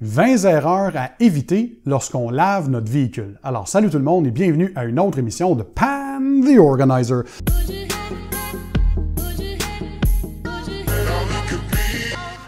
20 erreurs à éviter lorsqu'on lave notre véhicule. Alors salut tout le monde et bienvenue à une autre émission de Pam the Organizer.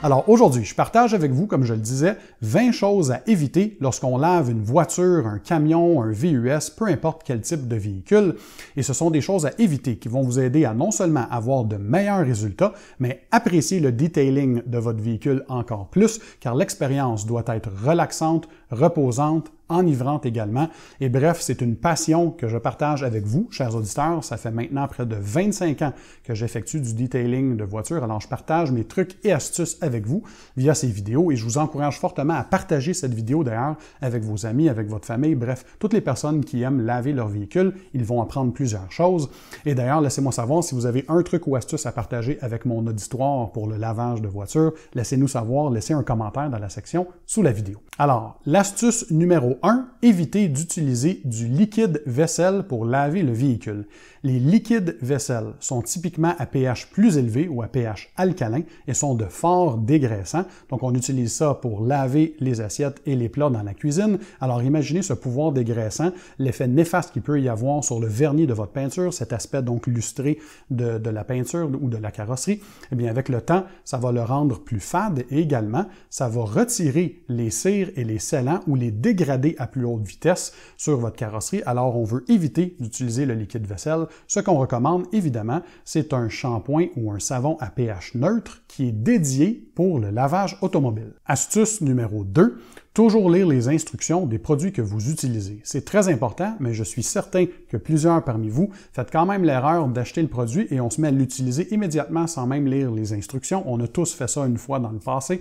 Alors aujourd'hui, je partage avec vous, comme je le disais, 20 choses à éviter lorsqu'on lave une voiture, un camion, un VUS, peu importe quel type de véhicule. Et ce sont des choses à éviter qui vont vous aider à non seulement avoir de meilleurs résultats, mais apprécier le detailing de votre véhicule encore plus, car l'expérience doit être relaxante, reposante, enivrante également. Et bref, c'est une passion que je partage avec vous, chers auditeurs. Ça fait maintenant près de 25 ans que j'effectue du detailing de voitures. Alors, je partage mes trucs et astuces avec vous via ces vidéos et je vous encourage fortement à partager cette vidéo d'ailleurs avec vos amis, avec votre famille. Bref, toutes les personnes qui aiment laver leur véhicule, ils vont apprendre plusieurs choses. Et d'ailleurs, laissez-moi savoir si vous avez un truc ou astuce à partager avec mon auditoire pour le lavage de voitures. Laissez-nous savoir, laissez un commentaire dans la section sous la vidéo. Alors, l'astuce numéro 1. Évitez d'utiliser du liquide vaisselle pour laver le véhicule. Les liquides vaisselle sont typiquement à pH plus élevé ou à pH alcalin et sont de forts dégraissants. Donc on utilise ça pour laver les assiettes et les plats dans la cuisine. Alors imaginez ce pouvoir dégraissant, l'effet néfaste qu'il peut y avoir sur le vernis de votre peinture, cet aspect donc lustré de, la peinture ou de la carrosserie. Eh bien avec le temps, ça va le rendre plus fade et également ça va retirer les cires et les scellants ou les dégrader à plus haute vitesse sur votre carrosserie, alors on veut éviter d'utiliser le liquide vaisselle. Ce qu'on recommande, évidemment, c'est un shampoing ou un savon à pH neutre qui est dédié pour le lavage automobile. Astuce numéro 2, Toujours lire les instructions des produits que vous utilisez. C'est très important, mais je suis certain que plusieurs parmi vous faites quand même l'erreur d'acheter le produit et on se met à l'utiliser immédiatement sans même lire les instructions. On a tous fait ça une fois dans le passé.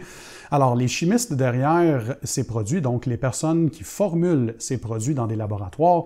Alors, les chimistes derrière ces produits, donc les personnes qui formulent ces produits dans des laboratoires,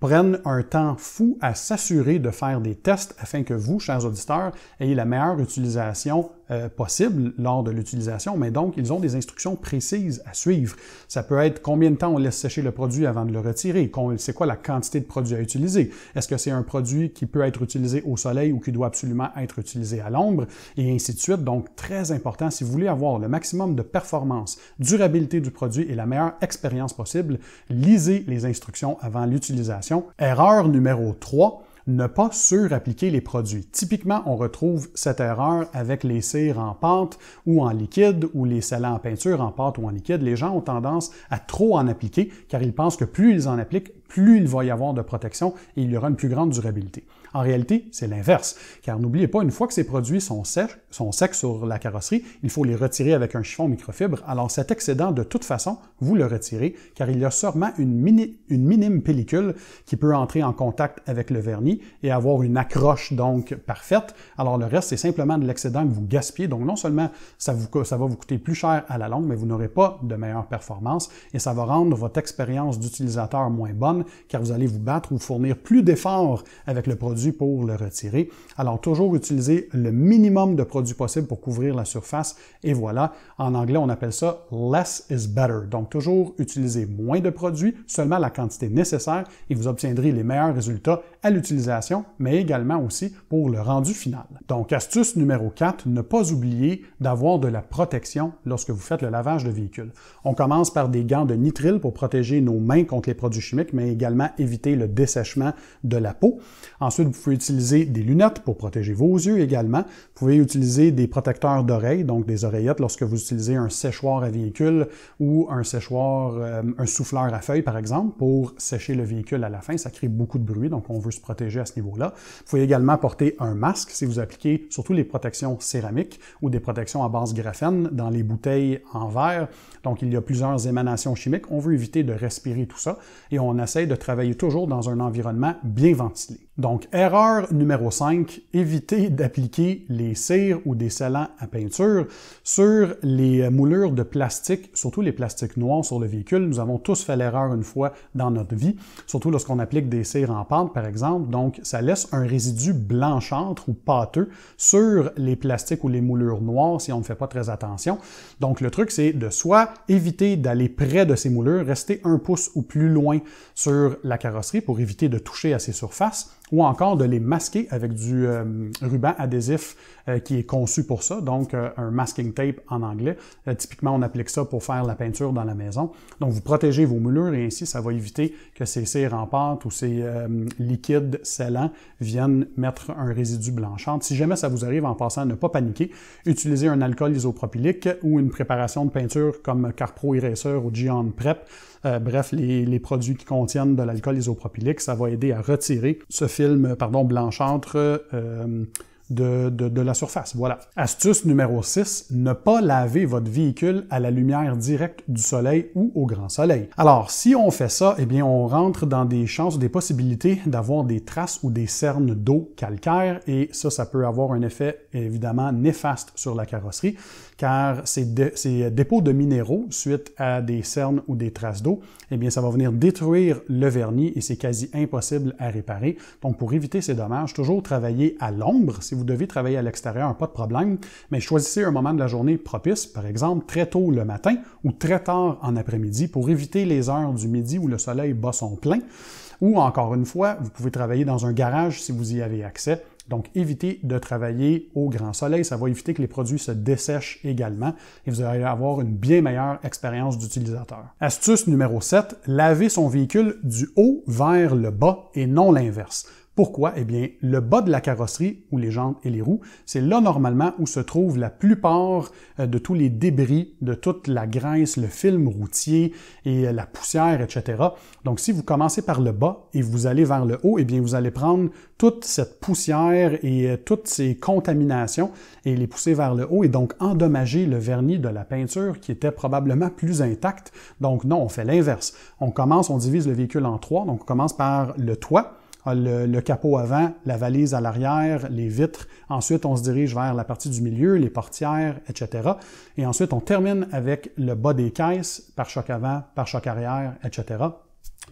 prennent un temps fou à s'assurer de faire des tests afin que vous, chers auditeurs, ayez la meilleure utilisation euh, possible lors de l'utilisation, mais donc ils ont des instructions précises à suivre. Ça peut être combien de temps on laisse sécher le produit avant de le retirer, c'est quoi la quantité de produit à utiliser, est-ce que c'est un produit qui peut être utilisé au soleil ou qui doit absolument être utilisé à l'ombre, et ainsi de suite. Donc très important, si vous voulez avoir le maximum de performance, durabilité du produit et la meilleure expérience possible, lisez les instructions avant l'utilisation. Erreur numéro 3, ne pas surappliquer les produits. Typiquement, on retrouve cette erreur avec les cires en pâte ou en liquide ou les salants en peinture en pâte ou en liquide. Les gens ont tendance à trop en appliquer car ils pensent que plus ils en appliquent, plus il va y avoir de protection et il y aura une plus grande durabilité. En réalité, c'est l'inverse, car n'oubliez pas, une fois que ces produits sont secs, sur la carrosserie, il faut les retirer avec un chiffon microfibre, alors cet excédent, de toute façon, vous le retirez, car il y a sûrement une, mini, une minime pellicule qui peut entrer en contact avec le vernis et avoir une accroche donc parfaite. Alors le reste, c'est simplement de l'excédent que vous gaspillez, donc non seulement ça, vous, ça va vous coûter plus cher à la longue, mais vous n'aurez pas de meilleure performance et ça va rendre votre expérience d'utilisateur moins bonne, car vous allez vous battre ou fournir plus d'efforts avec le produit pour le retirer. Alors toujours utiliser le minimum de produits possible pour couvrir la surface et voilà, en anglais on appelle ça less is better. Donc toujours utiliser moins de produits, seulement la quantité nécessaire et vous obtiendrez les meilleurs résultats à l'utilisation, mais également aussi pour le rendu final. Donc astuce numéro 4, ne pas oublier d'avoir de la protection lorsque vous faites le lavage de véhicule. On commence par des gants de nitrile pour protéger nos mains contre les produits chimiques, mais également éviter le dessèchement de la peau. Ensuite, vous pouvez utiliser des lunettes pour protéger vos yeux également. Vous pouvez utiliser des protecteurs d'oreilles, donc des oreillettes, lorsque vous utilisez un séchoir à véhicule ou un séchoir, euh, un souffleur à feuilles, par exemple, pour sécher le véhicule à la fin. Ça crée beaucoup de bruit, donc on veut se protéger à ce niveau-là. Vous pouvez également porter un masque si vous appliquez surtout les protections céramiques ou des protections à base graphène dans les bouteilles en verre. Donc, il y a plusieurs émanations chimiques. On veut éviter de respirer tout ça et on essaie de travailler toujours dans un environnement bien ventilé. Donc, erreur numéro 5, éviter d'appliquer les cires ou des salants à peinture sur les euh, moulures de plastique, surtout les plastiques noirs sur le véhicule. Nous avons tous fait l'erreur une fois dans notre vie, surtout lorsqu'on applique des cires en pente, par exemple. Donc, ça laisse un résidu blanchâtre ou pâteux sur les plastiques ou les moulures noires si on ne fait pas très attention. Donc, le truc, c'est de soit éviter d'aller près de ces moulures, rester un pouce ou plus loin sur la carrosserie pour éviter de toucher à ces surfaces, ou encore de les masquer avec du euh, ruban adhésif euh, qui est conçu pour ça, donc euh, un masking tape en anglais. typiquement, on applique ça pour faire la peinture dans la maison. Donc, vous protégez vos moulures et ainsi, ça va éviter que ces cires en pâte ou ces liquides scellants viennent mettre un résidu blanchant. Si jamais ça vous arrive en passant, ne pas paniquer. Utilisez un alcool isopropylique ou une préparation de peinture comme Carpro Eraser ou Gion Prep. bref, les, les produits qui contiennent de l'alcool isopropylique, ça va aider à retirer ce film pardon, blanchâtre euh, de, la surface. Voilà. Astuce numéro 6, ne pas laver votre véhicule à la lumière directe du soleil ou au grand soleil. Alors, si on fait ça, eh bien, on rentre dans des chances, des possibilités d'avoir des traces ou des cernes d'eau calcaire et ça, ça peut avoir un effet évidemment néfaste sur la carrosserie car ces, dépôts de minéraux suite à des cernes ou des traces d'eau, eh bien, ça va venir détruire le vernis et c'est quasi impossible à réparer. Donc, pour éviter ces dommages, toujours travailler à l'ombre vous devez travailler à l'extérieur, pas de problème, mais choisissez un moment de la journée propice, par exemple très tôt le matin ou très tard en après-midi pour éviter les heures du midi où le soleil bat son plein. Ou encore une fois, vous pouvez travailler dans un garage si vous y avez accès. Donc, évitez de travailler au grand soleil. Ça va éviter que les produits se dessèchent également et vous allez avoir une bien meilleure expérience d'utilisateur. Astuce numéro 7, laver son véhicule du haut vers le bas et non l'inverse. Pourquoi? Eh bien, le bas de la carrosserie, ou les jantes et les roues, c'est là normalement où se trouve la plupart euh, de tous les débris, de toute la graisse, le film routier et euh, la poussière, etc. Donc, si vous commencez par le bas et vous allez vers le haut, eh bien, vous allez prendre toute cette poussière et euh, toutes ces contaminations et les pousser vers le haut et donc endommager le vernis de la peinture qui était probablement plus intact. Donc, non, on fait l'inverse. On commence, on divise le véhicule en trois. Donc, on commence par le toit ah, le, capot avant, la valise à l'arrière, les vitres. Ensuite, on se dirige vers la partie du milieu, les portières, etc. Et ensuite, on termine avec le bas des caisses, par choc avant, par choc arrière, etc.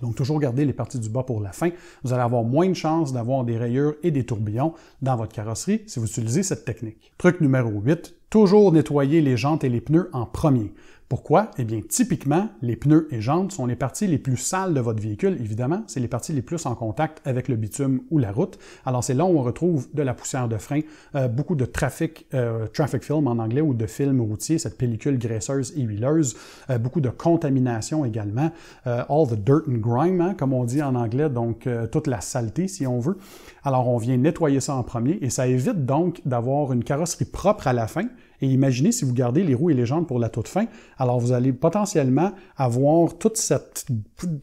Donc, toujours garder les parties du bas pour la fin. Vous allez avoir moins de chances d'avoir des rayures et des tourbillons dans votre carrosserie si vous utilisez cette technique. Truc numéro 8, toujours nettoyer les jantes et les pneus en premier. Pourquoi? Eh bien, typiquement, les pneus et jantes sont les parties les plus sales de votre véhicule, évidemment. C'est les parties les plus en contact avec le bitume ou la route. Alors, c'est là où on retrouve de la poussière de frein, euh, beaucoup de trafic, euh, traffic film en anglais, ou de film routier, cette pellicule graisseuse et huileuse. Euh, beaucoup de contamination également. all the dirt and grime, hein, comme on dit en anglais, donc toute la saleté, si on veut. Alors, on vient nettoyer ça en premier et ça évite donc d'avoir une carrosserie propre à la fin et imaginez si vous gardez les roues et les jantes pour la toute fin, alors vous allez potentiellement avoir toute cette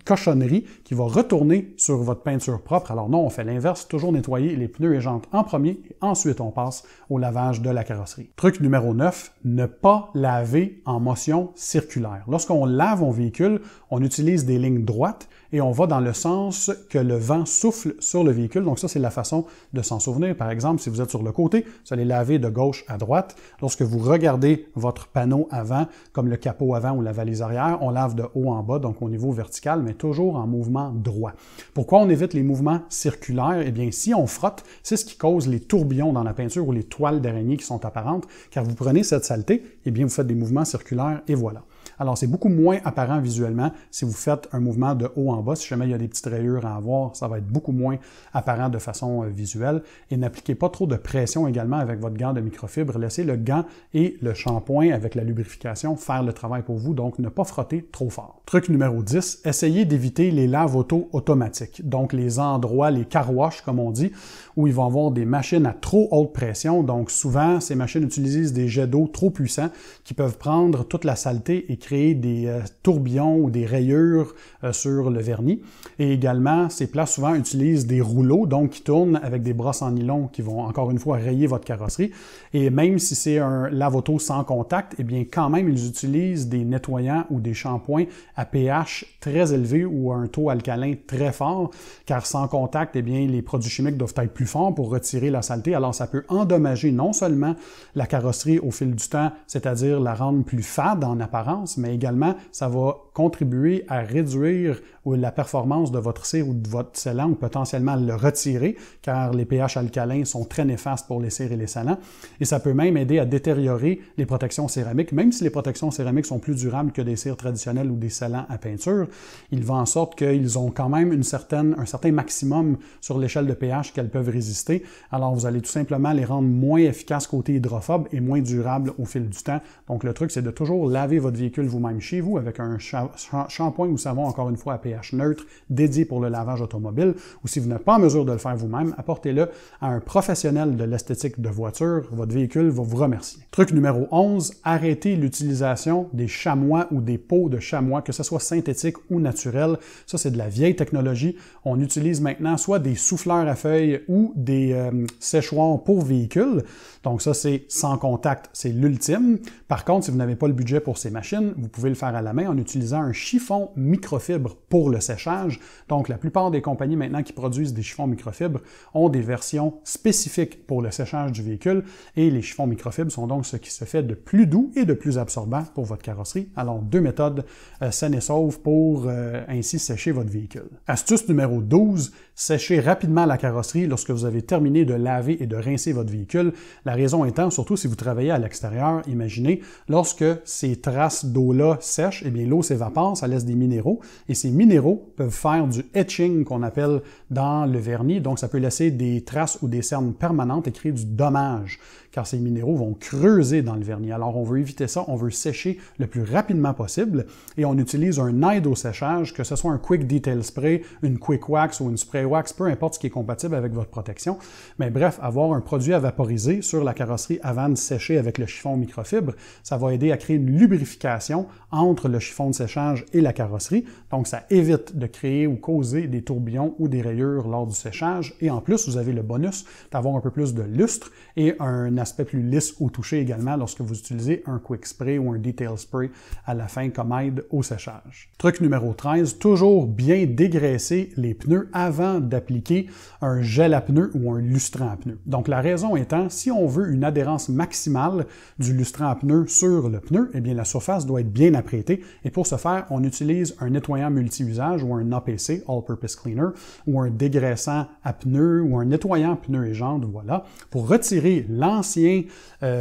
cochonnerie qui va retourner sur votre peinture propre. Alors non, on fait l'inverse, toujours nettoyer les pneus et jantes en premier, et ensuite on passe au lavage de la carrosserie. Truc numéro 9, ne pas laver en motion circulaire. Lorsqu'on lave un véhicule, on utilise des lignes droites et on va dans le sens que le vent souffle sur le véhicule. Donc ça, c'est la façon de s'en souvenir. Par exemple, si vous êtes sur le côté, vous allez laver de gauche à droite. Lorsque vous regardez votre panneau avant, comme le capot avant ou la valise arrière, on lave de haut en bas, donc au niveau vertical, mais toujours en mouvement droit. Pourquoi on évite les mouvements circulaires? Eh bien, si on frotte, c'est ce qui cause les tourbillons dans la peinture ou les toiles d'araignée qui sont apparentes, car vous prenez cette saleté, eh bien, vous faites des mouvements circulaires et voilà. Alors, c'est beaucoup moins apparent visuellement si vous faites un mouvement de haut en bas. Si jamais il y a des petites rayures à avoir, ça va être beaucoup moins apparent de façon euh, visuelle. Et n'appliquez pas trop de pression également avec votre gant de microfibre. Laissez le gant et le shampoing avec la lubrification faire le travail pour vous, donc ne pas frotter trop fort. Truc numéro 10, essayez d'éviter les laves auto automatiques, donc les endroits, les carouaches comme on dit, où ils vont avoir des machines à trop haute pression. Donc souvent, ces machines utilisent des jets d'eau trop puissants qui peuvent prendre toute la saleté et créer des euh, tourbillons ou des rayures euh, sur le vernis. Et également, ces plats souvent utilisent des rouleaux, donc qui tournent avec des brosses en nylon qui vont encore une fois rayer votre carrosserie. Et même si c'est un lave sans contact, eh bien quand même, ils utilisent des nettoyants ou des shampoings à pH très élevé ou à un taux alcalin très fort, car sans contact, eh bien, les produits chimiques doivent être plus forts pour retirer la saleté. Alors, ça peut endommager non seulement la carrosserie au fil du temps, c'est-à-dire la rendre plus fade en apparence, mais également, ça va contribuer à réduire ou la performance de votre cire ou de votre scellant ou potentiellement le retirer, car les pH alcalins sont très néfastes pour les cires et les scellants. Et ça peut même aider à détériorer les protections céramiques, même si les protections céramiques sont plus durables que des cires traditionnelles ou des scellants à peinture. Il va en sorte qu'ils ont quand même une certaine, un certain maximum sur l'échelle de pH qu'elles peuvent résister. Alors vous allez tout simplement les rendre moins efficaces côté hydrophobe et moins durables au fil du temps. Donc le truc, c'est de toujours laver votre véhicule vous-même chez vous avec un shampoing ou savon, encore une fois, à pH neutre dédié pour le lavage automobile, ou si vous n'êtes pas en mesure de le faire vous-même, apportez-le à un professionnel de l'esthétique de voiture. Votre véhicule va vous remercier. Truc numéro 11, arrêtez l'utilisation des chamois ou des pots de chamois, que ce soit synthétique ou naturel. Ça, c'est de la vieille technologie. On utilise maintenant soit des souffleurs à feuilles ou des euh, séchoirs pour véhicules. Donc ça, c'est sans contact, c'est l'ultime. Par contre, si vous n'avez pas le budget pour ces machines, vous pouvez le faire à la main en utilisant un chiffon microfibre pour pour le séchage. Donc, la plupart des compagnies maintenant qui produisent des chiffons microfibres ont des versions spécifiques pour le séchage du véhicule et les chiffons microfibres sont donc ce qui se fait de plus doux et de plus absorbant pour votre carrosserie. Alors, deux méthodes euh, saines et sauves pour euh, ainsi sécher votre véhicule. Astuce numéro 12, Séchez rapidement la carrosserie lorsque vous avez terminé de laver et de rincer votre véhicule. La raison étant, surtout si vous travaillez à l'extérieur, imaginez, lorsque ces traces d'eau-là sèchent, eh bien l'eau s'évapore, ça laisse des minéraux, et ces minéraux peuvent faire du etching qu'on appelle dans le vernis, donc ça peut laisser des traces ou des cernes permanentes et créer du dommage car ces minéraux vont creuser dans le vernis. Alors on veut éviter ça, on veut sécher le plus rapidement possible et on utilise un aide au séchage, que ce soit un Quick Detail Spray, une Quick Wax ou une Spray Wax, peu importe ce qui est compatible avec votre protection. Mais bref, avoir un produit à vaporiser sur la carrosserie avant de sécher avec le chiffon microfibre, ça va aider à créer une lubrification entre le chiffon de séchage et la carrosserie. Donc ça évite de créer ou causer des tourbillons ou des rayures lors du séchage. Et en plus, vous avez le bonus d'avoir un peu plus de lustre et un aspect plus lisse au toucher également lorsque vous utilisez un quick spray ou un detail spray à la fin comme aide au séchage. Truc numéro 13, toujours bien dégraisser les pneus avant d'appliquer un gel à pneus ou un lustrant à pneus. Donc la raison étant, si on veut une adhérence maximale du lustrant à pneus sur le pneu, eh bien la surface doit être bien apprêtée et pour ce faire, on utilise un nettoyant multi-usage ou un APC, All Purpose Cleaner, ou un dégraissant à pneus ou un nettoyant pneus et jambes voilà, pour retirer l'ensemble l'ancien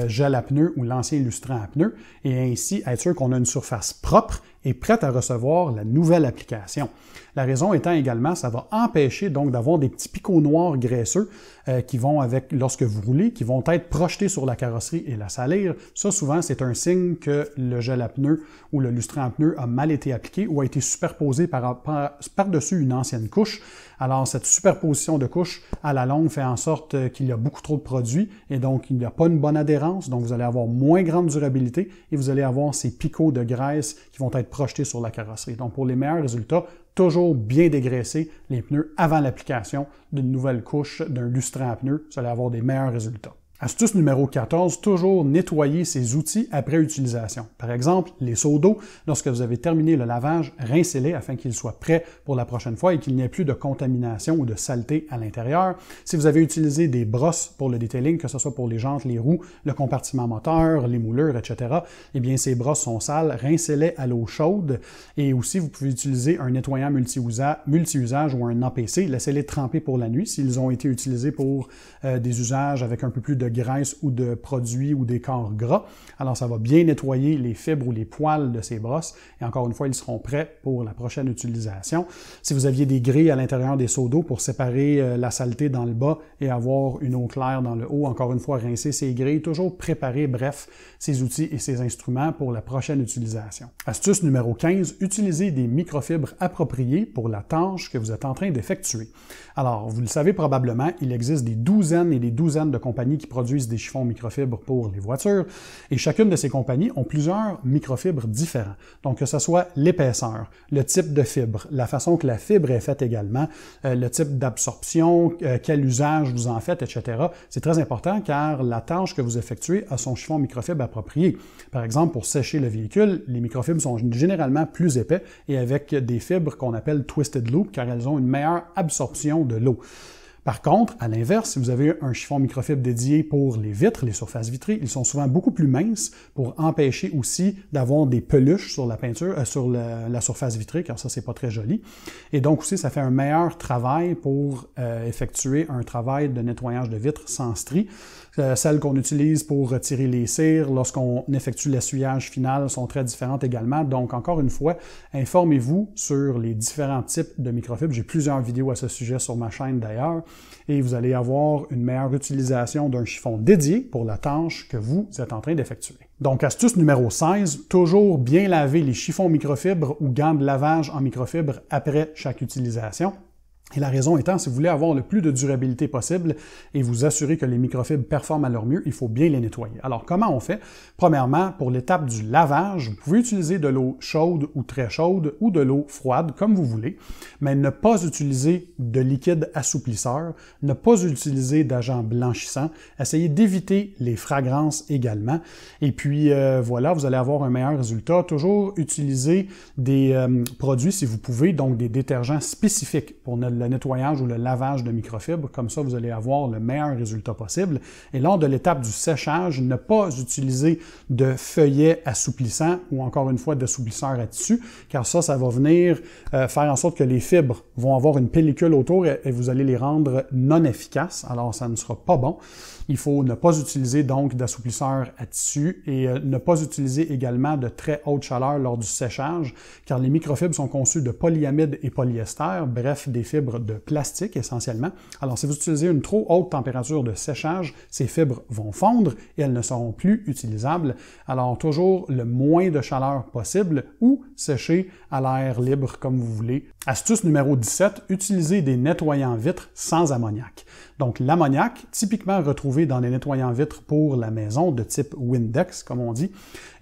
gel euh, à pneus ou l'ancien lustrant à pneus et ainsi être sûr qu'on a une surface propre est prête à recevoir la nouvelle application. La raison étant également, ça va empêcher donc d'avoir des petits picots noirs graisseux euh, qui vont avec, lorsque vous roulez, qui vont être projetés sur la carrosserie et la salir. Ça, souvent, c'est un signe que le gel à pneus ou le lustrant à pneus a mal été appliqué ou a été superposé par, par, dessus une ancienne couche. Alors, cette superposition de couches, à la longue, fait en sorte euh, qu'il y a beaucoup trop de produits et donc il n'y a pas une bonne adhérence. Donc, vous allez avoir moins grande durabilité et vous allez avoir ces picots de graisse qui vont être projeté sur la carrosserie. Donc, pour les meilleurs résultats, toujours bien dégraisser les pneus avant l'application d'une nouvelle couche d'un lustrant à pneus. Vous allez avoir des meilleurs résultats. Astuce numéro 14, toujours nettoyer ses outils après utilisation. Par exemple, les seaux d'eau, lorsque vous avez terminé le lavage, rincez-les afin qu'ils soient prêts pour la prochaine fois et qu'il n'y ait plus de contamination ou de saleté à l'intérieur. Si vous avez utilisé des brosses pour le detailing, que ce soit pour les jantes, les roues, le compartiment moteur, les moulures, etc., eh bien ces brosses sont sales, rincez-les à l'eau chaude et aussi vous pouvez utiliser un nettoyant multi-usage ou un APC, laissez-les tremper pour la nuit s'ils ont été utilisés pour euh, des usages avec un peu plus de graisse ou de produits ou des corps gras. Alors, ça va bien nettoyer les fibres ou les poils de ces brosses. Et encore une fois, ils seront prêts pour la prochaine utilisation. Si vous aviez des grilles à l'intérieur des seaux d'eau pour séparer euh, la saleté dans le bas et avoir une eau claire dans le haut, encore une fois, rincer ces grilles, toujours préparer, bref, ces outils et ces instruments pour la prochaine utilisation. Astuce numéro 15, utilisez des microfibres appropriées pour la tâche que vous êtes en train d'effectuer. Alors, vous le savez probablement, il existe des douzaines et des douzaines de compagnies qui produisent produisent des chiffons microfibres pour les voitures. Et chacune de ces compagnies ont plusieurs microfibres différents. Donc, que ce soit l'épaisseur, le type de fibre, la façon que la fibre est faite également, euh, le type d'absorption, euh, quel usage vous en faites, etc. C'est très important car la tâche que vous effectuez a son chiffon microfibre approprié. Par exemple, pour sécher le véhicule, les microfibres sont généralement plus épais et avec des fibres qu'on appelle twisted loop car elles ont une meilleure absorption de l'eau. Par contre, à l'inverse, si vous avez un chiffon microfibre dédié pour les vitres, les surfaces vitrées, ils sont souvent beaucoup plus minces pour empêcher aussi d'avoir des peluches sur la peinture, euh, sur la, surface vitrée, car ça c'est pas très joli. Et donc aussi, ça fait un meilleur travail pour euh, effectuer un travail de nettoyage de vitres sans stries. Euh, celles qu'on utilise pour retirer les cires lorsqu'on effectue l'essuyage final sont très différentes également. Donc, encore une fois, informez-vous sur les différents types de microfibres. J'ai plusieurs vidéos à ce sujet sur ma chaîne d'ailleurs. Et vous allez avoir une meilleure utilisation d'un chiffon dédié pour la tâche que vous êtes en train d'effectuer. Donc, astuce numéro 16, toujours bien laver les chiffons microfibres ou gants de lavage en microfibre après chaque utilisation. Et la raison étant, si vous voulez avoir le plus de durabilité possible et vous assurer que les microfibres performent à leur mieux, il faut bien les nettoyer. Alors, comment on fait? Premièrement, pour l'étape du lavage, vous pouvez utiliser de l'eau chaude ou très chaude ou de l'eau froide, comme vous voulez, mais ne pas utiliser de liquide assouplisseur, ne pas utiliser d'agent blanchissant, essayez d'éviter les fragrances également. Et puis, euh, voilà, vous allez avoir un meilleur résultat. Toujours utiliser des euh, produits, si vous pouvez, donc des détergents spécifiques pour ne le nettoyage ou le lavage de microfibres. Comme ça, vous allez avoir le meilleur résultat possible. Et lors de l'étape du séchage, ne pas utiliser de feuillets assouplissant ou encore une fois d'assouplisseur à tissu, car ça, ça va venir euh, faire en sorte que les fibres vont avoir une pellicule autour et, vous allez les rendre non efficaces. Alors, ça ne sera pas bon. Il faut ne pas utiliser donc d'assouplisseurs à tissu et euh, ne pas utiliser également de très haute chaleur lors du séchage, car les microfibres sont conçues de polyamide et polyester, bref, des fibres de plastique essentiellement. Alors si vous utilisez une trop haute température de séchage, ces fibres vont fondre et elles ne seront plus utilisables. Alors toujours le moins de chaleur possible ou sécher à l'air libre comme vous voulez. Astuce numéro 17, utilisez des nettoyants vitres sans ammoniac. Donc l'ammoniac, typiquement retrouvé dans les nettoyants vitres pour la maison de type Windex, comme on dit,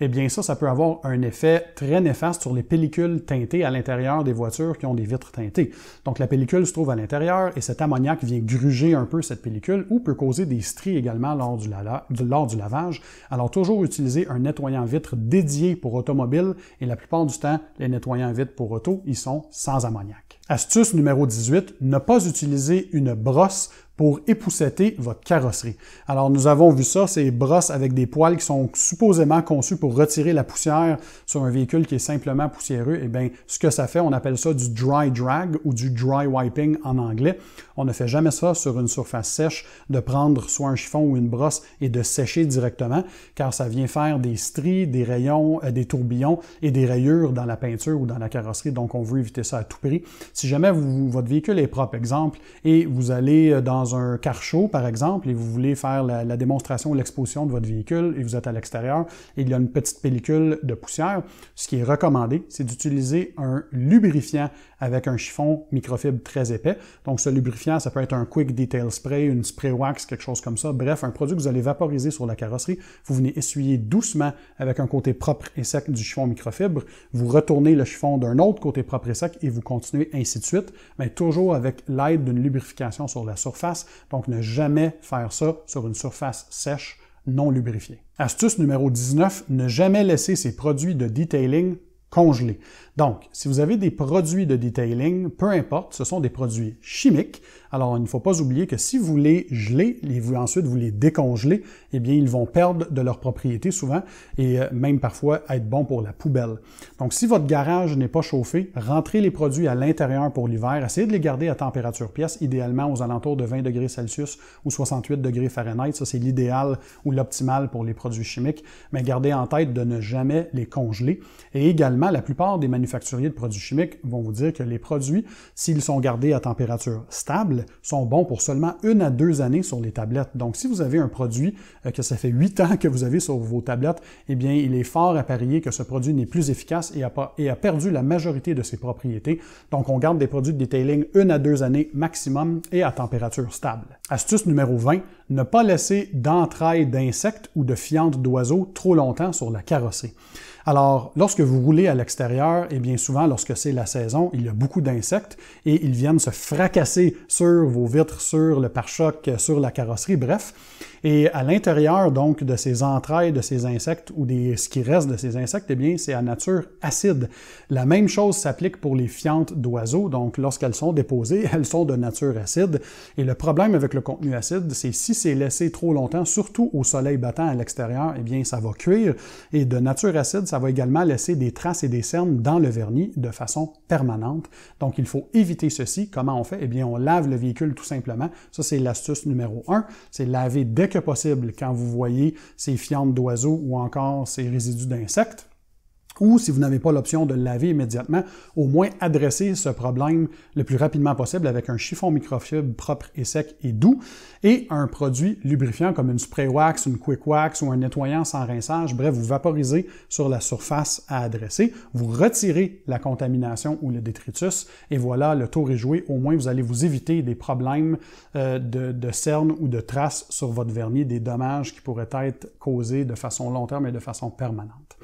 eh bien ça, ça peut avoir un effet très néfaste sur les pellicules teintées à l'intérieur des voitures qui ont des vitres teintées. Donc la pellicule se trouve à l'intérieur et cet ammoniac vient gruger un peu cette pellicule ou peut causer des stries également lors du, lors du lavage. Alors toujours utiliser un nettoyant vitre dédié pour automobile et la plupart du temps, les nettoyants vitres pour auto, ils sont sans ammoniac. Astuce numéro 18, ne pas utiliser une brosse pour épousseter votre carrosserie. Alors nous avons vu ça, ces brosses avec des poils qui sont supposément conçues pour retirer la poussière sur un véhicule qui est simplement poussiéreux. Et eh bien, ce que ça fait, on appelle ça du dry drag ou du dry wiping en anglais. On ne fait jamais ça sur une surface sèche, de prendre soit un chiffon ou une brosse et de sécher directement, car ça vient faire des stries, des rayons, euh, des tourbillons et des rayures dans la peinture ou dans la carrosserie. Donc on veut éviter ça à tout prix. Si jamais votre véhicule est propre, exemple, et vous allez euh, dans un un carchot, par exemple, et vous voulez faire la, la démonstration ou l'exposition de votre véhicule et vous êtes à l'extérieur et il y a une petite pellicule de poussière, ce qui est recommandé, c'est d'utiliser un lubrifiant avec un chiffon microfibre très épais. Donc, ce lubrifiant, ça peut être un Quick Detail Spray, une spray wax, quelque chose comme ça. Bref, un produit que vous allez vaporiser sur la carrosserie. Vous venez essuyer doucement avec un côté propre et sec du chiffon microfibre. Vous retournez le chiffon d'un autre côté propre et sec et vous continuez ainsi de suite, mais toujours avec l'aide d'une lubrification sur la surface donc ne jamais faire ça sur une surface sèche non lubrifiée. Astuce numéro 19, ne jamais laisser ces produits de detailing congelés. Donc, si vous avez des produits de detailing, peu importe, ce sont des produits chimiques, alors, il ne faut pas oublier que si vous les gelez et vous, ensuite vous les décongelez, eh bien, ils vont perdre de leurs propriétés souvent et euh, même parfois être bons pour la poubelle. Donc, si votre garage n'est pas chauffé, rentrez les produits à l'intérieur pour l'hiver. Essayez de les garder à température pièce, idéalement aux alentours de 20 degrés Celsius ou 68 degrés Fahrenheit. Ça, c'est l'idéal ou l'optimal pour les produits chimiques. Mais gardez en tête de ne jamais les congeler. Et également, la plupart des manufacturiers de produits chimiques vont vous dire que les produits, s'ils sont gardés à température stable, sont bons pour seulement une à deux années sur les tablettes. Donc, si vous avez un produit euh, que ça fait huit ans que vous avez sur vos tablettes, eh bien, il est fort à parier que ce produit n'est plus efficace et a, perdu la majorité de ses propriétés. Donc, on garde des produits de detailing une à deux années maximum et à température stable. Astuce numéro 20, ne pas laisser d'entrailles d'insectes ou de fientes d'oiseaux trop longtemps sur la carrosserie. Alors, lorsque vous roulez à l'extérieur, et eh bien souvent, lorsque c'est la saison, il y a beaucoup d'insectes et ils viennent se fracasser sur vos vitres, sur le pare-choc, sur la carrosserie, bref. Et à l'intérieur, donc, de ces entrailles de ces insectes ou des, ce qui reste de ces insectes, eh bien, c'est à nature acide. La même chose s'applique pour les fientes d'oiseaux. Donc, lorsqu'elles sont déposées, elles sont de nature acide. Et le problème avec le contenu acide, c'est si c'est laissé trop longtemps, surtout au soleil battant à l'extérieur, eh bien, ça va cuire. Et de nature acide, ça va également laisser des traces et des cernes dans le vernis de façon permanente. Donc, il faut éviter ceci. Comment on fait? Eh bien, on lave le véhicule tout simplement. Ça, c'est l'astuce numéro un. C'est laver dès que possible quand vous voyez ces fientes d'oiseaux ou encore ces résidus d'insectes ou si vous n'avez pas l'option de le laver immédiatement, au moins adresser ce problème le plus rapidement possible avec un chiffon microfibre propre et sec et doux et un produit lubrifiant comme une spray wax, une quick wax ou un nettoyant sans rinçage. Bref, vous vaporisez sur la surface à adresser, vous retirez la contamination ou le détritus et voilà, le tour est joué. Au moins, vous allez vous éviter des problèmes euh, de, de cernes ou de traces sur votre vernis, des dommages qui pourraient être causés de façon long terme et de façon permanente.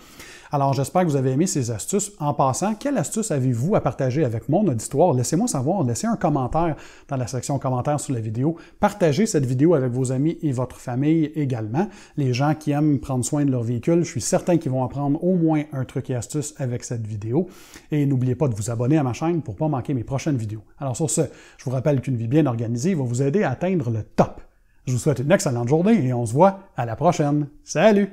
Alors, j'espère que vous avez aimé ces astuces. En passant, quelle astuce avez-vous à partager avec mon auditoire? Laissez-moi savoir, laissez un commentaire dans la section commentaires sous la vidéo. Partagez cette vidéo avec vos amis et votre famille également. Les gens qui aiment prendre soin de leur véhicule, je suis certain qu'ils vont apprendre au moins un truc et astuce avec cette vidéo. Et n'oubliez pas de vous abonner à ma chaîne pour ne pas manquer mes prochaines vidéos. Alors sur ce, je vous rappelle qu'une vie bien organisée va vous aider à atteindre le top. Je vous souhaite une excellente journée et on se voit à la prochaine. Salut!